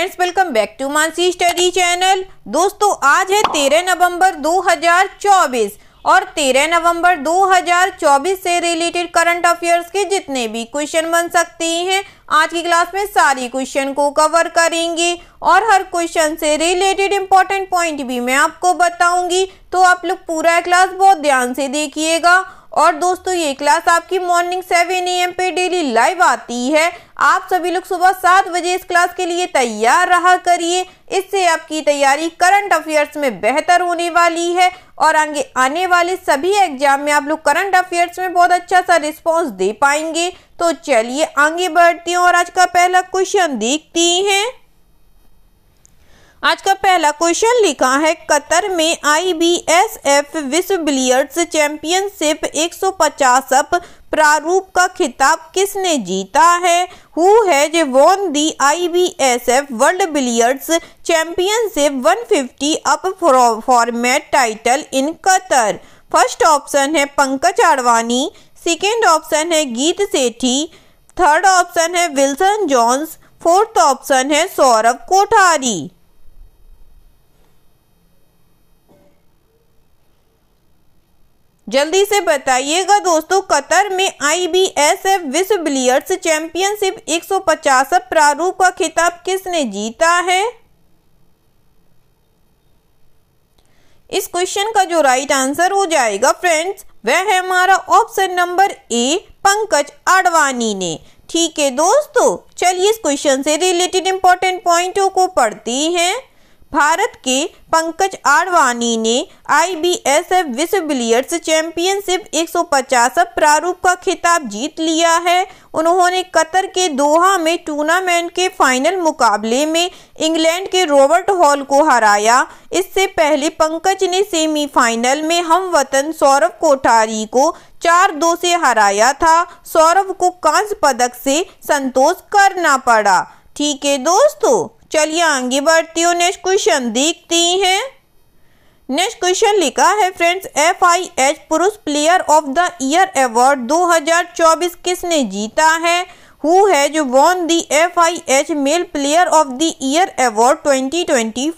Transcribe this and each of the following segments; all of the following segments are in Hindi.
Friends welcome back to Mansi study channel दोस्तों आज है 13 नवंबर 2024 और 13 नवंबर 2024 से रिलेटेड करंट अफेयर्स के जितने भी क्वेश्चन बन सकते हैं आज की क्लास में सारी क्वेश्चन को कवर करेंगे और हर क्वेश्चन से रिलेटेड इंपॉर्टेंट पॉइंट भी मैं आपको बताऊंगी तो आप लोग पूरा क्लास बहुत ध्यान से देखिएगा और दोस्तों ये क्लास आपकी मॉर्निंग सेवन ए एम पे डेली लाइव आती है आप सभी लोग सुबह सात बजे इस क्लास के लिए तैयार रहा करिए इससे आपकी तैयारी करंट अफेयर्स में बेहतर होने वाली है और आगे आने वाले सभी एग्जाम में आप लोग करंट अफेयर्स में बहुत अच्छा सा रिस्पॉन्स दे पाएंगे तो चलिए आगे बढ़ती हूँ और आज का पहला क्वेश्चन देखती हैं आज का पहला क्वेश्चन लिखा है कतर में आईबीएसएफ विश्व बिलियर्ड्स चैंपियनशिप 150 अप प्रारूप का खिताब किसने जीता है who has won the IBSF world billiards championship 150 up format title in Qatar first option है पंकज आडवाणी सेकेंड ऑप्शन है गीत सेठी थर्ड ऑप्शन है विल्सन जॉन्स फोर्थ ऑप्शन है सौरभ कोठारी जल्दी से बताइएगा दोस्तों कतर में आईबीएसएफ विश्व बिलियर्ड्स चैंपियनशिप पचास प्रारूप का खिताब किसने जीता है इस क्वेश्चन का जो राइट आंसर हो जाएगा फ्रेंड्स वह है हमारा option number A Pankaj Advani ने ठीक है दोस्तों चलिए इस क्वेश्चन से रिलेटेड इंपॉर्टेंट पॉइंटों को पढ़ती हैं भारत के पंकज आडवाणी ने आई बी एस एफ विश्व बिलियर्ड्स चैंपियनशिप एक सौ प्रारूप का खिताब जीत लिया है उन्होंने कतर के दोहा में टूर्नामेंट के फाइनल मुकाबले में इंग्लैंड के रॉबर्ट हॉल को हराया इससे पहले पंकज ने सेमीफाइनल में हम वतन सौरभ कोठारी को चार दो से हराया था सौरभ को कांस्य पदक से संतोष करना पड़ा ठीक है दोस्तों चलिए आगे बढ़ती हूँ नेक्स्ट क्वेश्चन देखती हैं नेक्स्ट क्वेश्चन लिखा है फ्रेंड्स एफ आई एच पुरुष player of the year award 2024 किसने जीता है who has won the F I H male player of the year award 2024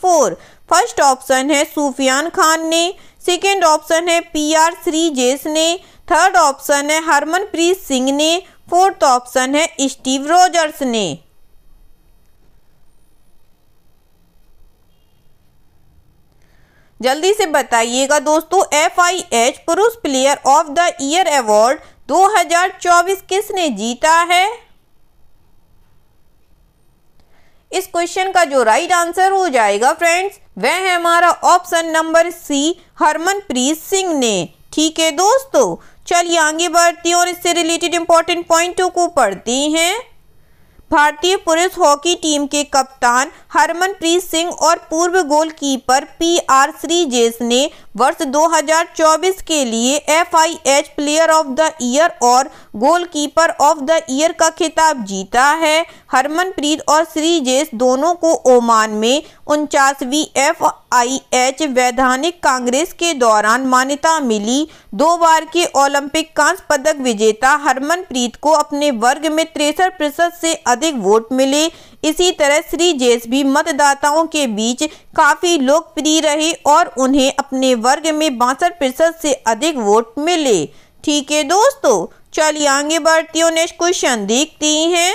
first option है सूफियान खान ने सेकेंड ऑप्शन है पी आर श्रीजेश ने थर्ड ऑप्शन है हरमनप्रीत सिंह ने फोर्थ ऑप्शन है स्टीव रॉजर्स ने जल्दी से बताइएगा दोस्तों एफ आई एच पुरुष player of the year award 2024 किसने जीता है इस क्वेश्चन का जो राइट आंसर हो जाएगा फ्रेंड्स वह है हमारा option number C Harmanpreet Singh ने ठीक है दोस्तों चलिए आगे बढ़ती और इससे रिलेटेड इंपॉर्टेंट पॉइंटों को पढ़ती हैं भारतीय पुरुष हॉकी टीम के कप्तान हरमनप्रीत सिंह और पूर्व गोलकीपर पी आर श्रीजेश ने वर्ष 2024 के लिए H player of the year और गोलकीपर ऑफ द ईयर का खिताब जीता है हरमनप्रीत और श्रीजेश दोनों को ओमान में उनचासवीं एफ आई एच वैधानिक कांग्रेस के दौरान मान्यता मिली दो बार के ओलंपिक कांस्य पदक विजेता हरमनप्रीत को अपने वर्ग में तिरसठ प्रतिशत से अधिक वोट मिले इसी तरह श्री जेस भी मतदाताओं के बीच काफ़ी लोकप्रिय रहे और उन्हें अपने वर्ग में बासठ प्रतिशत से अधिक वोट मिले ठीक है दोस्तों चलिए आगे बढ़ती हूँ नेक्स्ट क्वेश्चन देखती हैं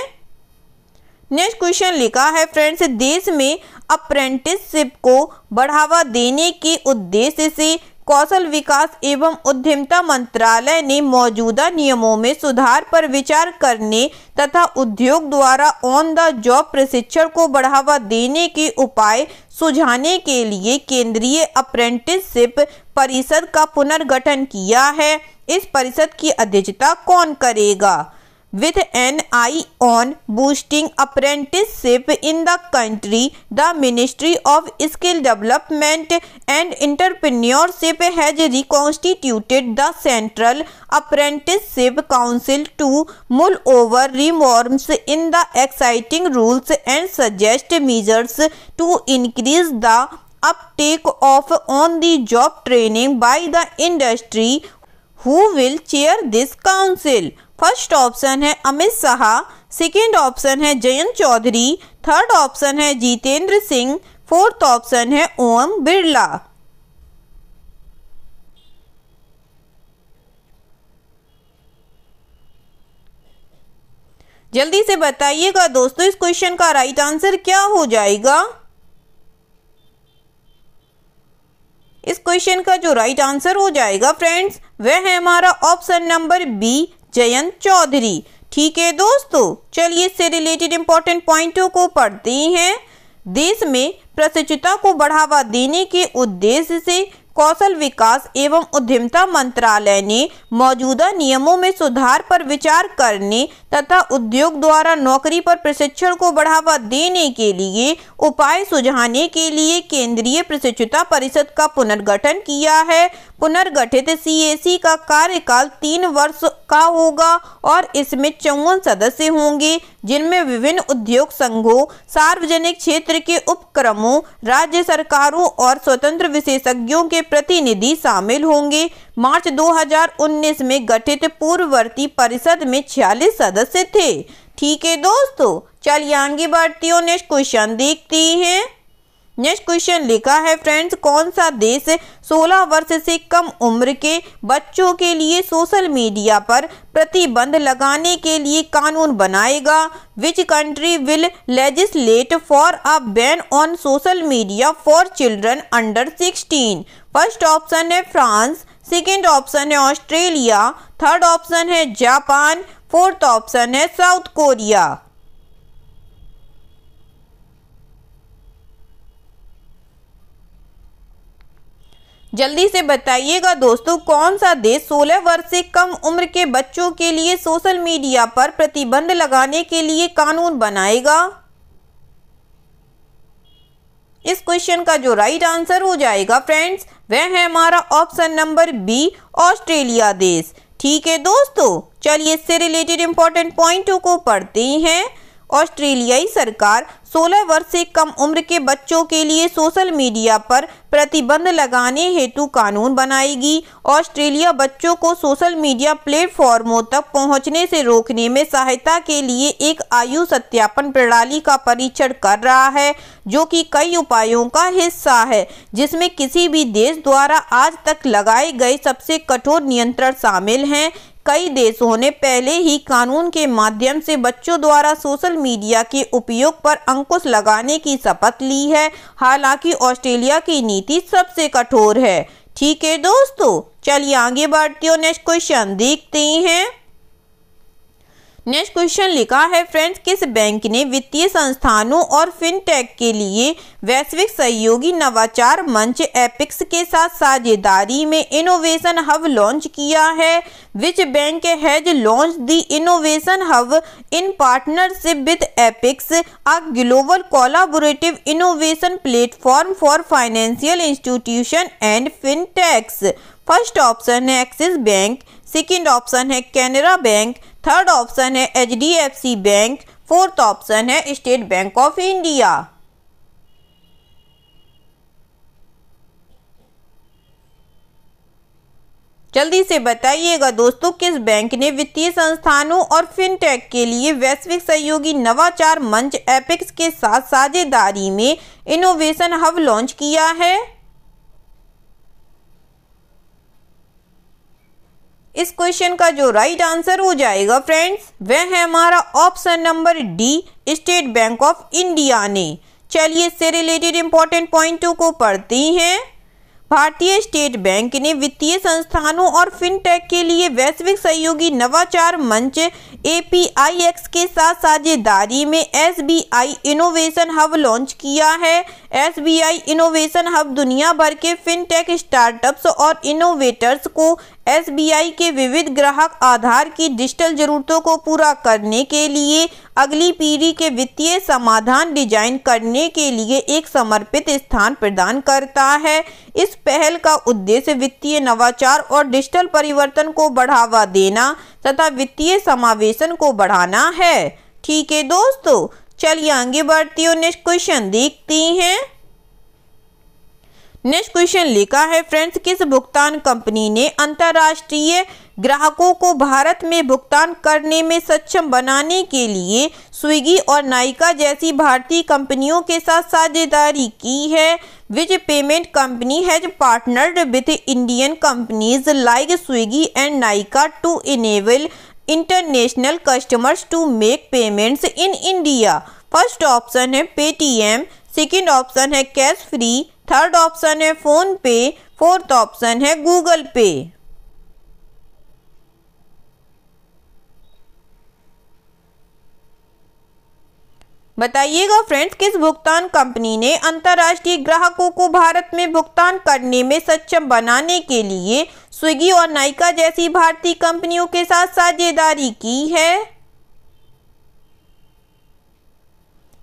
नेक्स्ट क्वेश्चन लिखा है फ्रेंड्स देश में अप्रेंटिसशिप को बढ़ावा देने के उद्देश्य से कौशल विकास एवं उद्यमिता मंत्रालय ने मौजूदा नियमों में सुधार पर विचार करने तथा उद्योग द्वारा ऑन द जॉब प्रशिक्षण को बढ़ावा देने के उपाय सुझाने के लिए केंद्रीय अप्रेंटिसशिप परिषद का पुनर्गठन किया है इस परिषद की अध्यक्षता कौन करेगा with an eye on boosting apprenticeship in the country. The Ministry of Skill Development and Entrepreneurship has reconstituted the Central Apprenticeship Council to mull over reforms in the exciting rules and suggest measures to increase the uptake of on-the-job training by the industry who will chair this council. First option है अमित शाह सेकेंड ऑप्शन है जयंत चौधरी थर्ड ऑप्शन है जितेंद्र सिंह फोर्थ ऑप्शन है ओम बिरला जल्दी से बताइएगा दोस्तों इस क्वेश्चन का राइट आंसर क्या हो जाएगा इस क्वेश्चन का जो राइट आंसर हो जाएगा फ्रेंड्स वह है हमारा option number B Jayant Chaudhary ठीक है दोस्तों चलिए इससे रिलेटेड इम्पोर्टेंट पॉइंटों को पढ़ते हैं देश में प्रसिद्धता को बढ़ावा देने के उद्देश्य से कौशल विकास एवं उद्यमिता मंत्रालय ने मौजूदा नियमों में सुधार पर विचार करने तथा उद्योग द्वारा नौकरी पर प्रशिक्षण को बढ़ावा देने के लिए उपाय सुझाने के लिए केंद्रीय प्रशिक्षुता परिषद का पुनर्गठन किया है पुनर्गठित सीएसी का कार्यकाल तीन वर्ष का होगा और इसमें चौवन सदस्य होंगे जिनमें विभिन्न उद्योग संघों सार्वजनिक क्षेत्र के उपक्रमों राज्य सरकारों और स्वतंत्र विशेषज्ञों के प्रतिनिधि शामिल होंगे मार्च 2019 में गठित पूर्ववर्ती परिषद में छियालीस सदस्य थे ठीक है दोस्तों चलिए आगे बढ़ती और नेक्स्ट क्वेश्चन देखते हैं नेक्स्ट क्वेश्चन लिखा है फ्रेंड्स कौन सा देश 16 वर्ष से कम उम्र के बच्चों के लिए सोशल मीडिया पर प्रतिबंध लगाने के लिए कानून बनाएगा which country will legislate for a ban on social media for children under 16 first option है फ्रांस सेकेंड ऑप्शन है ऑस्ट्रेलिया थर्ड ऑप्शन है जापान फोर्थ ऑप्शन है साउथ कोरिया जल्दी से बताइएगा दोस्तों कौन सा देश 16 वर्ष से कम उम्र के बच्चों के लिए सोशल मीडिया पर प्रतिबंध लगाने के लिए कानून बनाएगा इस क्वेश्चन का जो राइट आंसर हो जाएगा फ्रेंड्स वह है हमारा ऑप्शन नंबर बी ऑस्ट्रेलिया देश ठीक है दोस्तों चलिए इससे रिलेटेड इंपॉर्टेंट पॉइंटों को पढ़ते हैं ऑस्ट्रेलियाई सरकार 16 वर्ष से कम उम्र के बच्चों के लिए सोशल मीडिया पर प्रतिबंध लगाने हेतु कानून बनाएगी ऑस्ट्रेलिया बच्चों को सोशल मीडिया प्लेटफॉर्मों तक पहुंचने से रोकने में सहायता के लिए एक आयु सत्यापन प्रणाली का परीक्षण कर रहा है जो कि कई उपायों का हिस्सा है जिसमें किसी भी देश द्वारा आज तक लगाए गए सबसे कठोर नियंत्रण शामिल हैं कई देशों ने पहले ही कानून के माध्यम से बच्चों द्वारा सोशल मीडिया के उपयोग पर अंकुश लगाने की शपथ ली है हालांकि ऑस्ट्रेलिया की नीति सबसे कठोर है ठीक है दोस्तों चलिए आगे बढ़ती हो नेक्स्ट क्वेश्चन देखते हैं नेक्स्ट क्वेश्चन लिखा है फ्रेंड्स किस बैंक ने वित्तीय संस्थानों और फिनटेक के लिए वैश्विक सहयोगी नवाचार मंच एपिक्स के साथ साझेदारी में इनोवेशन हब लॉन्च किया है which bank has launch the innovation hub in partnership with Apix a global collaborative innovation platform for financial institution and fintechs first option है एक्सिस बैंक सेकेंड ऑप्शन है कैनरा बैंक थर्ड ऑप्शन है H D F C bank fourth option है स्टेट बैंक ऑफ इंडिया जल्दी से बताइएगा दोस्तों किस बैंक ने वित्तीय संस्थानों और फिनटेक के लिए वैश्विक सहयोगी नवाचार मंच एपिक्स के साथ साझेदारी में इनोवेशन हब लॉन्च किया है इस क्वेश्चन का जो राइट आंसर हो जाएगा फ्रेंड्स वह है हमारा option number D State Bank of India ने चलिए इससे रिलेटेड इंपॉर्टेंट पॉइंटों को पढ़ती हैं भारतीय स्टेट बैंक ने वित्तीय संस्थानों और फिनटेक के लिए वैश्विक सहयोगी नवाचार मंच ए के साथ साझेदारी में एस इनोवेशन हब लॉन्च किया है एस इनोवेशन हब दुनिया भर के फिनटेक स्टार्टअप्स और इनोवेटर्स को एसबीआई के विविध ग्राहक आधार की डिजिटल जरूरतों को पूरा करने के लिए अगली पीढ़ी के वित्तीय समाधान डिजाइन करने के लिए एक समर्पित स्थान प्रदान करता है इस पहल का उद्देश्य वित्तीय नवाचार और डिजिटल परिवर्तन को बढ़ावा देना तथा वित्तीय समावेशन को बढ़ाना है ठीक है दोस्तों चलिए आगे बढ़ती हूँ नेक्स्ट क्वेश्चन देखती हैं नेक्स्ट क्वेश्चन लिखा है फ्रेंड्स किस भुगतान कंपनी ने अंतर्राष्ट्रीय ग्राहकों को भारत में भुगतान करने में सक्षम बनाने के लिए स्विगी और नाइका जैसी भारतीय कंपनियों के साथ साझेदारी की है which payment company has partnered with Indian companies like Swiggy and Nykaa to enable international customers to make payments in India first option है पेटीएम सेकेंड ऑप्शन है कैश फ्री थर्ड ऑप्शन है फोन पे फोर्थ ऑप्शन है गूगल पे बताइएगा फ्रेंड्स किस भुगतान कंपनी ने अंतर्राष्ट्रीय ग्राहकों को भारत में भुगतान करने में सक्षम बनाने के लिए स्विगी और नाइका जैसी भारतीय कंपनियों के साथ साझेदारी की है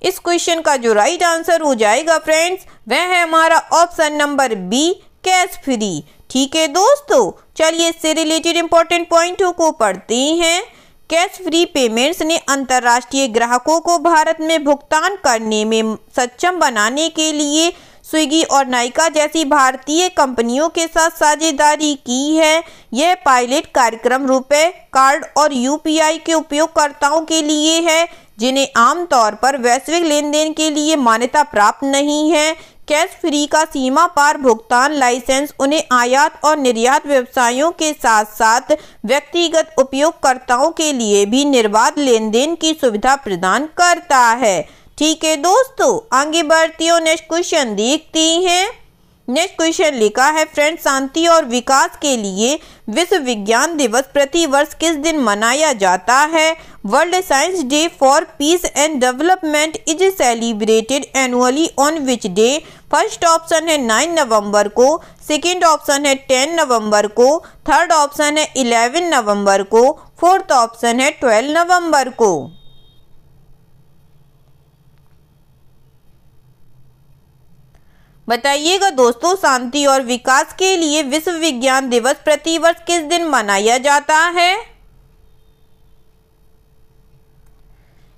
इस क्वेश्चन का जो राइट आंसर हो जाएगा फ्रेंड्स वह है हमारा option number B Cashfree ठीक है दोस्तों चलिए इससे रिलेटेड इंपॉर्टेंट पॉइंटों को पढ़ते हैं कैश फ्री पेमेंट्स ने अंतर्राष्ट्रीय ग्राहकों को भारत में भुगतान करने में सक्षम बनाने के लिए स्विगी और नाइका जैसी भारतीय कंपनियों के साथ साझेदारी की है यह पायलट कार्यक्रम रुपए कार्ड और यूपीआई के उपयोगकर्ताओं के लिए है जिन्हें आमतौर पर वैश्विक लेन देन के लिए मान्यता प्राप्त नहीं है कैश फ्री का सीमा पार भुगतान लाइसेंस उन्हें आयात और निर्यात व्यवसायों के साथ साथ व्यक्तिगत उपयोगकर्ताओं के लिए भी निर्बाध लेन देन की सुविधा प्रदान करता है ठीक है दोस्तों आगे बढ़ती और नेक्स्ट क्वेश्चन देखती हैं नेक्स्ट क्वेश्चन लिखा है फ्रेंड शांति और विकास के लिए विश्व विज्ञान दिवस प्रति वर्ष किस दिन मनाया जाता है world science day for peace and development is celebrated annually on which day first option है नाइन नवंबर को सेकंड ऑप्शन है टेन नवंबर को थर्ड ऑप्शन है इलेवन नवंबर को फोर्थ ऑप्शन है ट्वेल्व नवम्बर को बताइएगा दोस्तों शांति और विकास के लिए विश्व विज्ञान दिवस प्रतिवर्ष किस दिन मनाया जाता है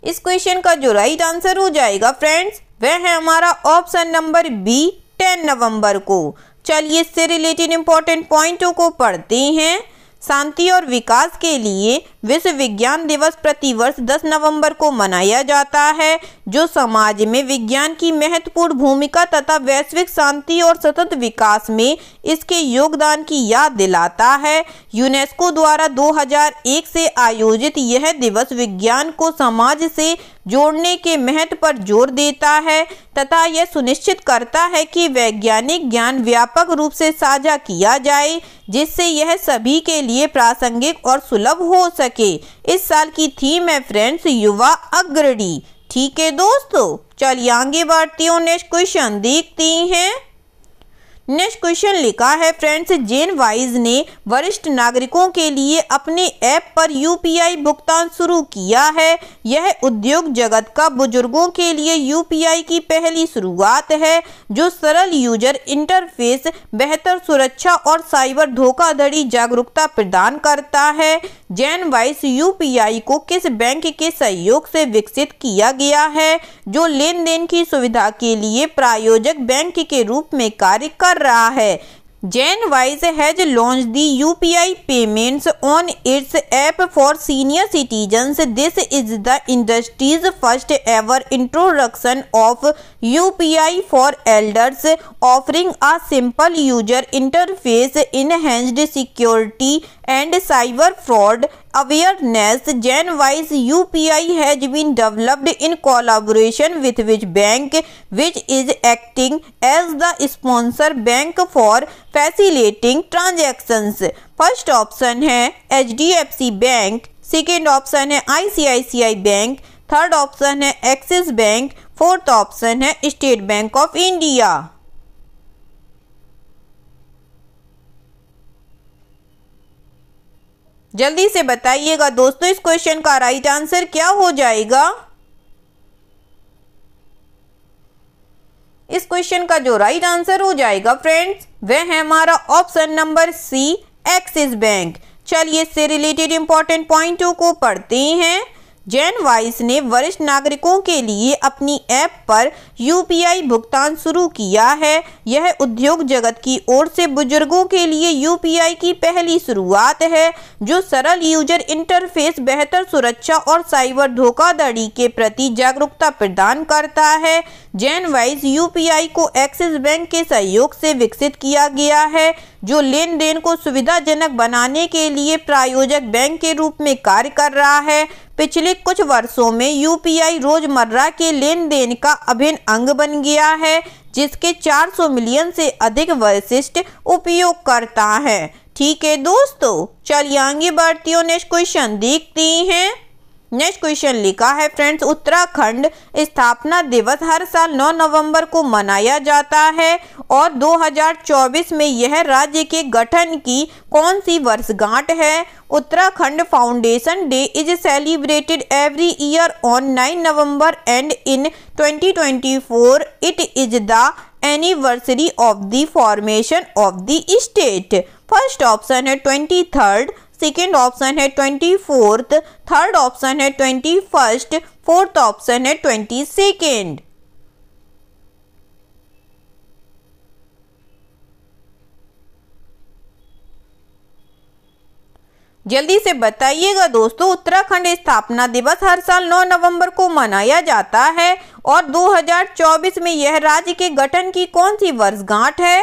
इस क्वेश्चन का जो राइट आंसर हो जाएगा फ्रेंड्स वह है हमारा ऑप्शन नंबर बी टेन नवंबर को चलिए इससे रिलेटेड इंपॉर्टेंट पॉइंटों को पढ़ते हैं शांति और विकास के लिए विश्व विज्ञान दिवस प्रतिवर्ष 10 नवंबर को मनाया जाता है जो समाज में विज्ञान की महत्वपूर्ण भूमिका तथा वैश्विक शांति और सतत विकास में इसके योगदान की याद दिलाता है यूनेस्को द्वारा 2001 से आयोजित यह दिवस विज्ञान को समाज से जोड़ने के महत्व पर जोर देता है तथा यह सुनिश्चित करता है कि वैज्ञानिक ज्ञान व्यापक रूप से साझा किया जाए जिससे यह सभी के लिए प्रासंगिक और सुलभ हो सके करके इस साल की थीम है फ्रेंड्स युवा अग्रणी ठीक है दोस्तों चलिए आगे बढ़ती हूँ नेक्स्ट क्वेश्चन देखती हैं नेक्स्ट क्वेश्चन लिखा है फ्रेंड्स जेन वाइज ने वरिष्ठ नागरिकों के लिए अपने ऐप पर यूपीआई भुगतान शुरू किया है यह उद्योग जगत का बुजुर्गों के लिए यूपीआई की पहली शुरुआत है जो सरल यूजर इंटरफेस बेहतर सुरक्षा और साइबर धोखाधड़ी जागरूकता प्रदान करता है जैन वाइस यू को किस बैंक के सहयोग से विकसित किया गया है जो लेन देन की सुविधा के लिए प्रायोजक बैंक के रूप में कार्य कर कर रहा है Genwise has launch the U P I payments on its app for senior citizen this is the industries first ever introduction of U P I for elders offering a simple user interface enhanced security and cyber fraud awareness Genwise U P I has been developed in collaboration with which bank which is acting as the sponsor bank for facilitating transactions first option है H D F C bank second option है I C I C I bank third option है एक्सिस बैंक फोर्थ ऑप्शन है स्टेट बैंक ऑफ इंडिया जल्दी से बताइएगा दोस्तों इस क्वेश्चन का राइट आंसर क्या हो जाएगा इस क्वेश्चन का जो राइट आंसर हो जाएगा फ्रेंड्स वह है हमारा option number C Axis bank चलिए इससे रिलेटेड इंपॉर्टेंट पॉइंटों को पढ़ते हैं जैन वाइस ने वरिष्ठ नागरिकों के लिए अपनी ऐप पर यूपीआई भुगतान शुरू किया है यह उद्योग जगत की ओर से बुजुर्गों के लिए यूपीआई की पहली शुरुआत है जो सरल यूजर इंटरफेस बेहतर सुरक्षा और साइबर धोखाधड़ी के प्रति जागरूकता प्रदान करता है जैन वाइस यू को एक्सिस बैंक के सहयोग से विकसित किया गया है जो लेन देन को सुविधाजनक बनाने के लिए प्रायोजक बैंक के रूप में कार्य कर रहा है पिछले कुछ वर्षों में यूपीआई रोजमर्रा के लेन देन का अभिन्न अंग बन गया है जिसके 400 मिलियन से अधिक वैशिष्ट उपयोगकर्ता हैं ठीक है दोस्तों चलिए आगे बढ़ती नेक्स्ट क्वेश्चन देखती हैं नेक्स्ट क्वेश्चन लिखा है फ्रेंड्स उत्तराखंड स्थापना दिवस हर साल 9 नवंबर को मनाया जाता है और 2024 में यह राज्य के गठन की कौन सी वर्षगांठ है Uttarakhand foundation day is celebrated every year on 9 नवंबर and in 2024 it is the anniversary of the formation of the state first option है ट्वेंटी थर्ड सेकेंड ऑप्शन है ट्वेंटी फोर्थ थर्ड ऑप्शन है ट्वेंटी फर्स्ट फोर्थ ऑप्शन है ट्वेंटी सेकेंड जल्दी से बताइएगा दोस्तों उत्तराखंड स्थापना दिवस हर साल 9 नवंबर को मनाया जाता है और 2024 में यह राज्य के गठन की कौन सी वर्षगांठ है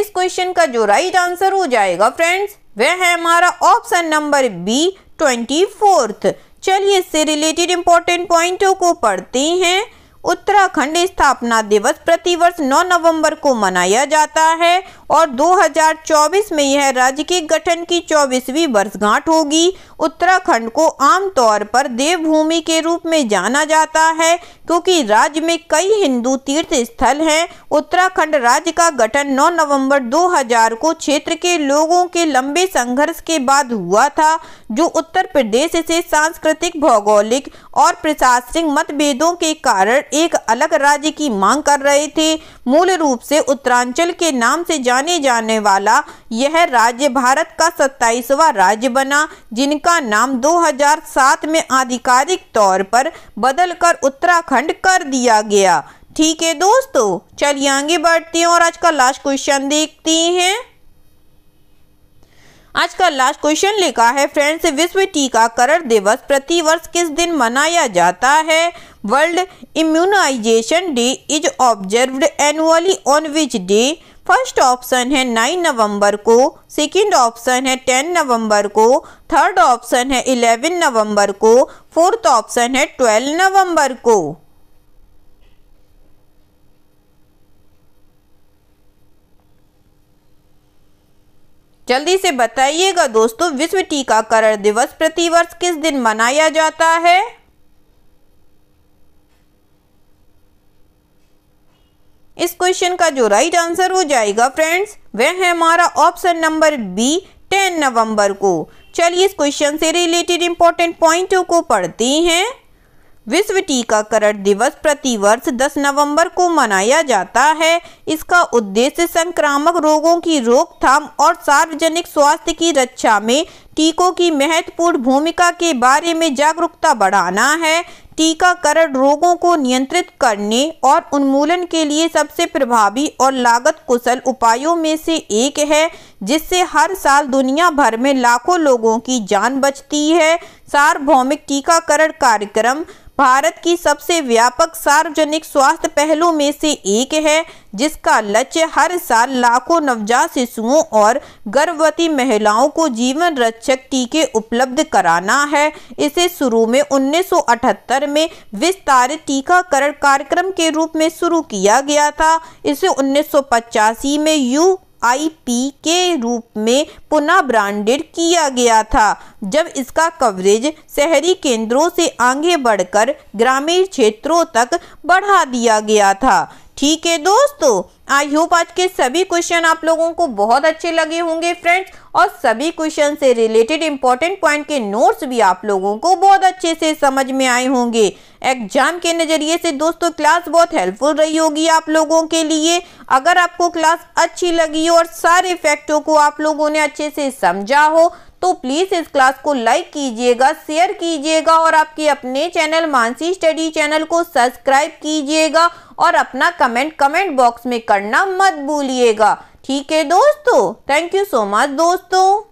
इस क्वेश्चन का जो राइट आंसर हो जाएगा फ्रेंड्स वह है हमारा option number B twenty fourth चलिए इससे रिलेटेड इंपॉर्टेंट पॉइंटों को पढ़ते हैं उत्तराखंड स्थापना दिवस प्रतिवर्ष 9 नवंबर को मनाया जाता है और 2024 में यह राज्य के गठन की 24वीं वर्षगांठ होगी उत्तराखंड को आमतौर पर देवभूमि के रूप में जाना जाता है क्योंकि राज्य में कई हिंदू तीर्थ स्थल हैं उत्तराखंड राज्य का गठन 9 नवंबर 2000 को क्षेत्र के लोगों के लंबे संघर्ष के बाद हुआ था जो उत्तर प्रदेश से सांस्कृतिक भौगोलिक और प्रशासनिक मतभेदों के कारण एक अलग राज्य की मांग कर रहे थे मूल रूप से उत्तरांचल के नाम से जाने जाने वाला यह राज्य भारत का सत्ताईसवा राज्य बना जिनका नाम दो में आधिकारिक तौर पर बदलकर उत्तराखंड खंड कर दिया गया ठीक है दोस्तों चलिए आगे बढ़ते हैं और आज का लास्ट क्वेश्चन देखते हैं आज का लास्ट क्वेश्चन लिखा है फ्रेंड्स विश्व टीकाकरण दिवस प्रतिवर्ष किस दिन मनाया जाता है world immunization day is observed annually on which day first option है नाइन नवंबर को सेकंड ऑप्शन है टेन नवंबर को थर्ड ऑप्शन है इलेवन नवंबर को फोर्थ ऑप्शन है ट्वेल्व नवंबर को जल्दी से बताइएगा दोस्तों विश्व टीकाकरण दिवस प्रतिवर्ष किस दिन मनाया जाता है इस क्वेश्चन का जो राइट आंसर हो जाएगा फ्रेंड्स वह है हमारा ऑप्शन नंबर बी टेन नवंबर को चलिए इस क्वेश्चन से रिलेटेड इंपॉर्टेंट पॉइंटों को पढ़ती हैं विश्व टीकाकरण दिवस प्रतिवर्ष 10 नवंबर को मनाया जाता है इसका उद्देश्य संक्रामक रोगों की रोकथाम और सार्वजनिक स्वास्थ्य की रक्षा में टीकों की महत्वपूर्ण भूमिका के बारे में जागरूकता बढ़ाना है टीकाकरण रोगों को नियंत्रित करने और उन्मूलन के लिए सबसे प्रभावी और लागत कुशल उपायों में से एक है जिससे हर साल दुनिया भर में लाखों लोगों की जान बचती है सार्वभौमिक टीकाकरण कार्यक्रम भारत की सबसे व्यापक सार्वजनिक स्वास्थ्य पहलों में से एक है जिसका लक्ष्य हर साल लाखों नवजात शिशुओं और गर्भवती महिलाओं को जीवन रच प्रतिरक्षक टीके उपलब्ध कराना है इसे शुरू में 1978 में विस्तारित टीकाकरण कार्यक्रम के रूप में शुरू किया गया था इसे उन्नीस में यू आई के रूप में पुनः ब्रांडेड किया गया था जब इसका कवरेज शहरी केंद्रों से आगे बढ़कर ग्रामीण क्षेत्रों तक बढ़ा दिया गया था ठीक है दोस्तों आई होप आज के सभी क्वेश्चन आप लोगों को बहुत अच्छे लगे होंगे फ्रेंड्स और सभी क्वेश्चन से रिलेटेड इंपॉर्टेंट पॉइंट के नोट्स भी आप लोगों को बहुत अच्छे से समझ में आए होंगे एग्जाम के नज़रिए से दोस्तों क्लास बहुत हेल्पफुल रही होगी आप लोगों के लिए अगर आपको क्लास अच्छी लगी और सारे फैक्टों को आप लोगों ने अच्छे से समझा हो तो प्लीज़ इस क्लास को लाइक कीजिएगा शेयर कीजिएगा और आपके अपने चैनल मानसी स्टडी चैनल को सब्सक्राइब कीजिएगा और अपना कमेंट कमेंट बॉक्स में करना मत भूलिएगा ठीक है दोस्तों थैंक यू सो मच दोस्तों